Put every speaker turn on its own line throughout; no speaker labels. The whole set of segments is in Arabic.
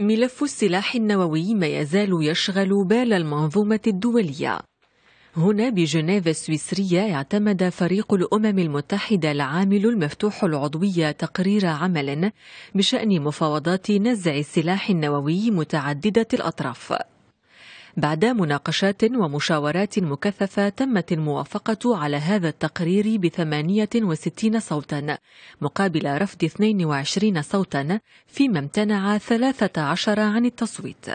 ملف السلاح النووي ما يزال يشغل بال المنظومة الدولية هنا بجنيف السويسرية اعتمد فريق الأمم المتحدة العامل المفتوح العضوية تقرير عمل بشأن مفاوضات نزع السلاح النووي متعددة الأطراف بعد مناقشات ومشاورات مكثفة تمت الموافقة على هذا التقرير ب 68 صوتا مقابل رفض 22 صوتا فيما امتنع 13 عن التصويت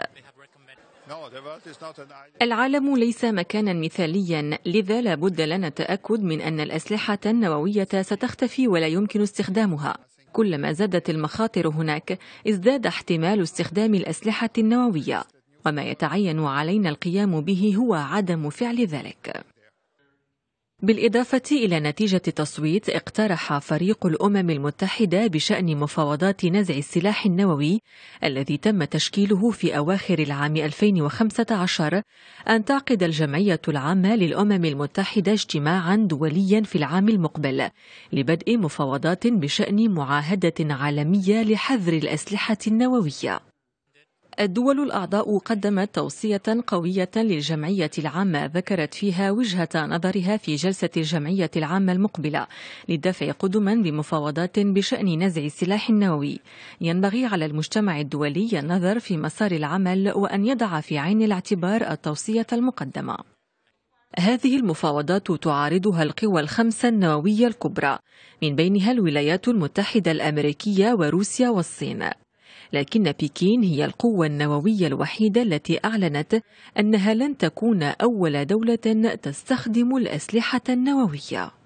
العالم ليس مكانا مثاليا لذا لا بد لنا التأكد من أن الأسلحة النووية ستختفي ولا يمكن استخدامها كلما زادت المخاطر هناك ازداد احتمال استخدام الأسلحة النووية وما يتعين علينا القيام به هو عدم فعل ذلك بالإضافة إلى نتيجة التصويت اقترح فريق الأمم المتحدة بشأن مفاوضات نزع السلاح النووي الذي تم تشكيله في أواخر العام 2015 أن تعقد الجمعية العامة للأمم المتحدة اجتماعا دوليا في العام المقبل لبدء مفاوضات بشأن معاهدة عالمية لحظر الأسلحة النووية الدول الأعضاء قدمت توصية قوية للجمعية العامة ذكرت فيها وجهة نظرها في جلسة الجمعية العامة المقبلة للدفع قدما بمفاوضات بشأن نزع السلاح النووي ينبغي على المجتمع الدولي النظر في مسار العمل وأن يضع في عين الاعتبار التوصية المقدمة هذه المفاوضات تعارضها القوى الخمسة النووية الكبرى من بينها الولايات المتحدة الأمريكية وروسيا والصين لكن بكين هي القوة النووية الوحيدة التي أعلنت أنها لن تكون أول دولة تستخدم الأسلحة النووية